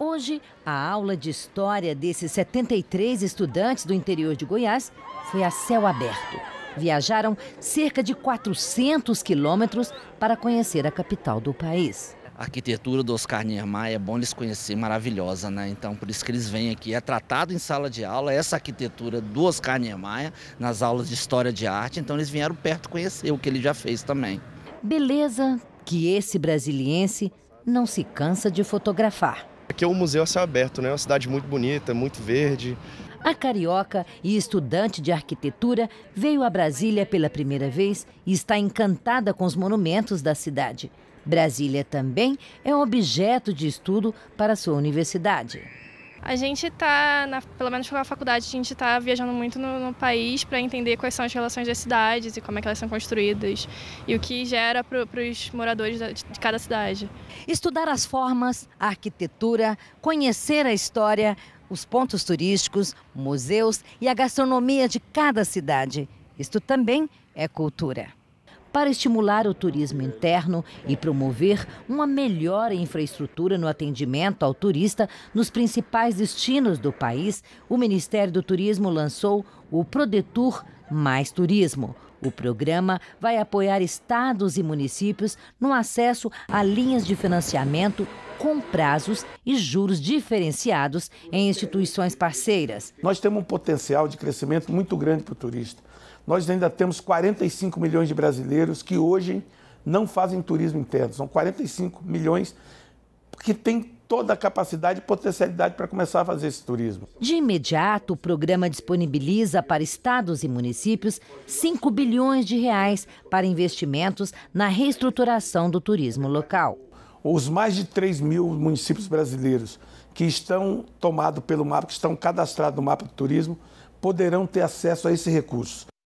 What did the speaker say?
Hoje, a aula de história desses 73 estudantes do interior de Goiás foi a céu aberto. Viajaram cerca de 400 quilômetros para conhecer a capital do país. A arquitetura do Oscar Niemeyer é bom eles conhecer, maravilhosa, né? Então, por isso que eles vêm aqui. É tratado em sala de aula essa arquitetura do Oscar Niemeyer nas aulas de História de Arte. Então, eles vieram perto conhecer o que ele já fez também. Beleza que esse brasiliense não se cansa de fotografar. Aqui é um museu a céu aberto, né? É uma cidade muito bonita, muito verde. A carioca e estudante de arquitetura veio a Brasília pela primeira vez e está encantada com os monumentos da cidade. Brasília também é um objeto de estudo para sua universidade. A gente está, pelo menos pela faculdade, a gente está viajando muito no, no país para entender quais são as relações das cidades e como é que elas são construídas e o que gera para os moradores de, de cada cidade. Estudar as formas, a arquitetura, conhecer a história, os pontos turísticos, museus e a gastronomia de cada cidade. Isto também é cultura para estimular o turismo interno e promover uma melhor infraestrutura no atendimento ao turista nos principais destinos do país, o Ministério do Turismo lançou o Prodetour Mais Turismo o programa vai apoiar estados e municípios no acesso a linhas de financiamento com prazos e juros diferenciados em instituições parceiras. Nós temos um potencial de crescimento muito grande para o turista. Nós ainda temos 45 milhões de brasileiros que hoje não fazem turismo interno. São 45 milhões que tem toda a capacidade e potencialidade para começar a fazer esse turismo. De imediato, o programa disponibiliza para estados e municípios 5 bilhões de reais para investimentos na reestruturação do turismo local. Os mais de 3 mil municípios brasileiros que estão tomados pelo mapa, que estão cadastrados no mapa do turismo, poderão ter acesso a esse recurso.